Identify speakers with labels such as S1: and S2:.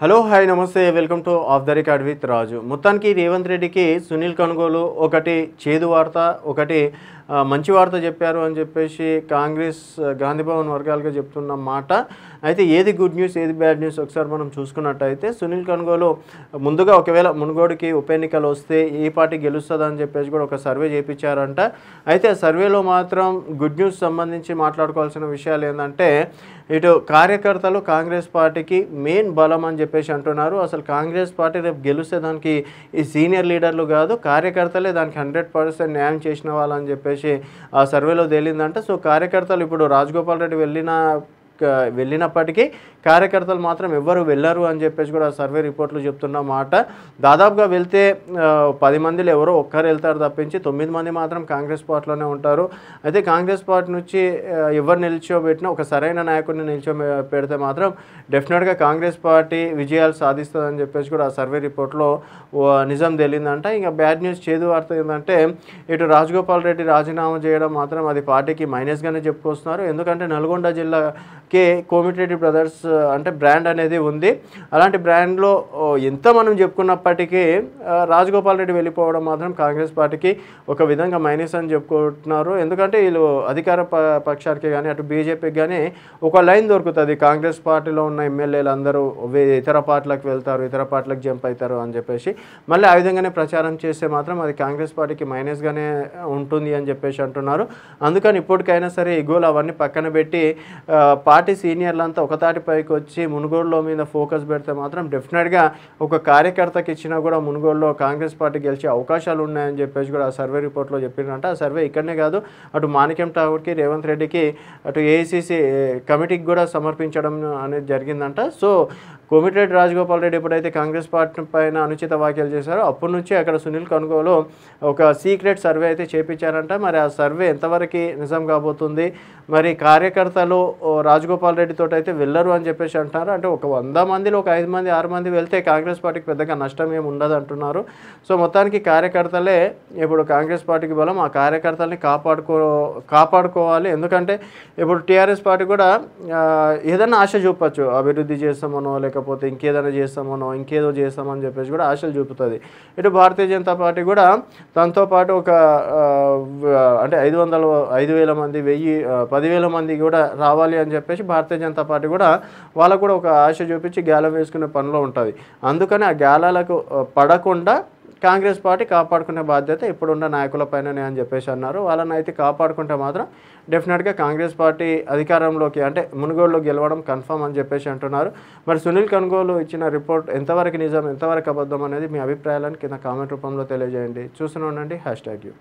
S1: hello hi namaste welcome to off the record with Raju మొత్తానికి రేవంత్ రెడ్డికి సునీల్ కనుగోలు ఒకటి చేదు వార్త ఒకటి మంచి వార్త చెప్పారు అని చెప్పేసి కాంగ్రెస్ గాంధీభవన్ వర్గాలుగా చెప్తున్న మాట అయితే ఏది గుడ్ న్యూస్ ఏది బ్యాడ్ న్యూస్ ఒకసారి మనం చూసుకున్నట్టయితే సునీల్ కనుగోలు ముందుగా ఒకవేళ మునుగోడుకి ఉప ఎన్నికలు వస్తే ఏ పార్టీ గెలుస్తుందని చెప్పేసి కూడా ఒక సర్వే చేయించారంట అయితే ఆ సర్వేలో మాత్రం గుడ్ న్యూస్ సంబంధించి మాట్లాడుకోవాల్సిన విషయాలు ఏంటంటే ఇటు కార్యకర్తలు కాంగ్రెస్ పార్టీకి మెయిన్ బలం అని చెప్పేసి అంటున్నారు అసలు కాంగ్రెస్ పార్టీ రేపు గెలిస్తే దానికి ఈ సీనియర్ లీడర్లు కాదు కార్యకర్తలే దానికి హండ్రెడ్ పర్సెంట్ న్యాయం చేసిన వాళ్ళని చెప్పేసి చెప్పేసి ఆ సర్వేలో తేలిందంటే సో కార్యకర్తలు ఇప్పుడు రాజగోపాల్ రెడ్డి వెళ్ళిన వెళ్ళినప్పటికీ కార్యకర్తలు మాత్రం ఎవ్వరు వెళ్ళరు అని చెప్పేసి కూడా సర్వే రిపోర్ట్లు చెప్తున్న మాట దాదాపుగా వెళ్తే పది మందిలో ఎవరో ఒక్కరు వెళ్తారు తప్పించి తొమ్మిది మంది మాత్రం కాంగ్రెస్ పార్టీలోనే ఉంటారు అయితే కాంగ్రెస్ పార్టీ నుంచి ఎవరు నిల్చోబెట్టినా ఒక సరైన నాయకుడిని నిల్చో పెడితే మాత్రం డెఫినెట్గా కాంగ్రెస్ పార్టీ విజయాలు సాధిస్తుందని చెప్పేసి కూడా ఆ సర్వే రిపోర్ట్లో నిజం తేలిందంట ఇంకా బ్యాడ్ న్యూస్ చేదు వార్త ఏంటంటే ఇటు రాజగోపాల్ రెడ్డి రాజీనామా చేయడం మాత్రం అది పార్టీకి మైనస్గానే చెప్పుకొస్తున్నారు ఎందుకంటే నల్గొండ జిల్లా కే కోమిటేటివ్ బ్రదర్స్ అంటే బ్రాండ్ అనేది ఉంది అలాంటి బ్రాండ్లో ఎంత మనం చెప్పుకున్నప్పటికీ రాజగోపాల్ రెడ్డి వెళ్ళిపోవడం మాత్రం కాంగ్రెస్ పార్టీకి ఒక విధంగా మైనస్ అని చెప్పుకుంటున్నారు ఎందుకంటే వీళ్ళు అధికార పక్షానికి కానీ అటు బీజేపీకి కానీ ఒక లైన్ దొరుకుతుంది కాంగ్రెస్ పార్టీలో ఉన్న ఎమ్మెల్యేలు అందరూ ఇతర పార్టీలకు వెళ్తారు ఇతర పార్టీలకు జంప్ అవుతారు అని చెప్పేసి మళ్ళీ ఆ విధంగానే ప్రచారం చేస్తే మాత్రం అది కాంగ్రెస్ పార్టీకి మైనస్గానే ఉంటుంది అని చెప్పేసి అంటున్నారు అందుకని ఇప్పటికైనా సరే ఈ అవన్నీ పక్కన పెట్టి పార్టీ సీనియర్లంతా పైకి వచ్చి మునుగోడులో మీద ఫోకస్ పెడితే మాత్రం డెఫినెట్గా ఒక కార్యకర్తకి ఇచ్చినా కూడా మునుగోడులో కాంగ్రెస్ పార్టీ గెలిచే అవకాశాలు ఉన్నాయని చెప్పేసి కూడా ఆ సర్వే రిపోర్ట్లో చెప్పిరంట ఆ సర్వే ఇక్కడనే కాదు అటు మాణిక్యం ఠాగూర్కి రేవంత్ రెడ్డికి అటు ఏఐసిసి కమిటీకి కూడా సమర్పించడం అనేది జరిగిందంట సో కోమిటిరెడ్డి రాజగోపాల్ రెడ్డి ఎప్పుడైతే కాంగ్రెస్ పార్టీ పైన అనుచిత వ్యాఖ్యలు చేశారో అప్పటి నుంచి అక్కడ సునీల్ కనుగోలు ఒక సీక్రెట్ సర్వే అయితే చేపించారంట మరి ఆ సర్వే ఎంతవరకు నిజం కాబోతుంది మరి కార్యకర్తలు రాజగోపాల్ రెడ్డితో అయితే వెళ్ళరు అని చెప్పేసి అంటున్నారు అంటే ఒక వంద మందిలో ఒక ఐదు మంది ఆరు మంది వెళ్తే కాంగ్రెస్ పార్టీకి పెద్దగా నష్టం ఏమి ఉండదు అంటున్నారు సో మొత్తానికి కార్యకర్తలే ఇప్పుడు కాంగ్రెస్ పార్టీకి బలం ఆ కార్యకర్తలని కాపాడుకో కాపాడుకోవాలి ఎందుకంటే ఇప్పుడు టీఆర్ఎస్ పార్టీ కూడా ఏదైనా ఆశ చూపచ్చు అభివృద్ధి చేస్తామనో లేక లేకపోతే ఇంకేదైనా చేస్తామనో ఇంకేదో చేస్తామని చెప్పేసి కూడా ఆశలు చూపుతుంది ఇటు భారతీయ జనతా పార్టీ కూడా పాటు ఒక అంటే ఐదు వందల ఐదు వేల మంది వెయ్యి పదివేల మంది కూడా రావాలి అని చెప్పేసి భారతీయ జనతా పార్టీ కూడా వాళ్ళకు కూడా ఒక ఆశ చూపించి గ్యాలం వేసుకునే పనిలో ఉంటుంది అందుకని ఆ గ్యాలాలకు పడకుండా కాంగ్రెస్ పార్టీ కాపాడుకునే బాధ్యత ఇప్పుడున్న నాయకులపైననే అని చెప్పేసి అన్నారు వాళ్ళని అయితే కాపాడుకుంటే మాత్రం డెఫినెట్గా కాంగ్రెస్ పార్టీ అధికారంలోకి అంటే మునుగోడులో గెలవడం కన్ఫామ్ అని చెప్పేసి అంటున్నారు మరి సునీల్ కనుగోలు ఇచ్చిన రిపోర్ట్ ఎంతవరకు నిజం ఎంతవరకు అబద్ధం అనేది మీ అభిప్రాయాలను కింద కామెంట్ రూపంలో తెలియజేయండి చూస్తూనే ఉండండి హ్యాష్ ట్యాగ్ యూ